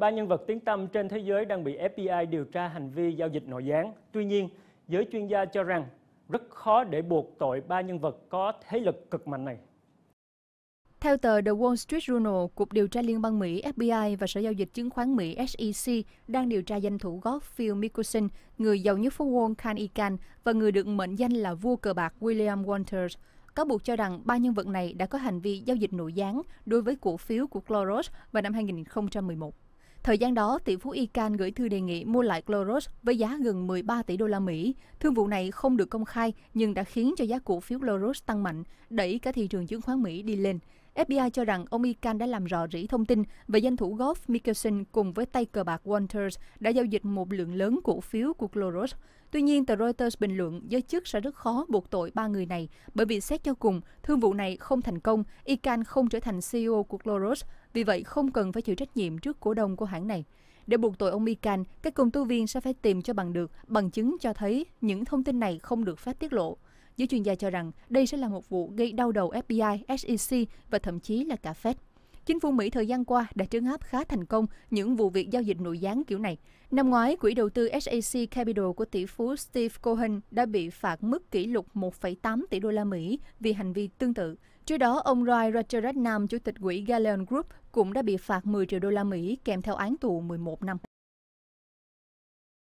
Ba nhân vật tiếng tâm trên thế giới đang bị FBI điều tra hành vi giao dịch nội gián. Tuy nhiên, giới chuyên gia cho rằng rất khó để buộc tội ba nhân vật có thế lực cực mạnh này. Theo tờ The Wall Street Journal, Cục Điều tra Liên bang Mỹ FBI và Sở Giao dịch Chứng khoán Mỹ SEC đang điều tra danh thủ golf Phil Mickelson, người giàu nhất phố Wall Khan Ikan và người được mệnh danh là vua cờ bạc William Walters. Cáo buộc cho rằng ba nhân vật này đã có hành vi giao dịch nội gián đối với cổ phiếu của Chloros vào năm 2011. Thời gian đó, tỷ phú Ican gửi thư đề nghị mua lại Chloros với giá gần 13 tỷ đô la Mỹ. Thương vụ này không được công khai nhưng đã khiến cho giá cổ phiếu Chloros tăng mạnh, đẩy cả thị trường chứng khoán Mỹ đi lên. FBI cho rằng ông Ican đã làm rõ rỉ thông tin về danh thủ golf Mickelson cùng với tay cờ bạc Walters đã giao dịch một lượng lớn cổ phiếu của Cloros. Tuy nhiên, tờ Reuters bình luận giới chức sẽ rất khó buộc tội ba người này bởi vì xét cho cùng, thương vụ này không thành công, Ican không trở thành CEO của Cloros, vì vậy không cần phải chịu trách nhiệm trước cổ đông của hãng này. Để buộc tội ông Ican, các công tố viên sẽ phải tìm cho bằng được bằng chứng cho thấy những thông tin này không được phép tiết lộ. Giới chuyên gia cho rằng đây sẽ là một vụ gây đau đầu FBI, SEC và thậm chí là cả Fed. Chính phủ Mỹ thời gian qua đã trấn áp khá thành công những vụ việc giao dịch nội gián kiểu này. Năm ngoái, quỹ đầu tư SAC e Capital của tỷ phú Steve Cohen đã bị phạt mức kỷ lục 1,8 tỷ đô la Mỹ vì hành vi tương tự. Trước đó, ông Roy Rajaratnam, chủ tịch quỹ Galeon Group, cũng đã bị phạt 10 triệu đô la Mỹ kèm theo án tù 11 năm.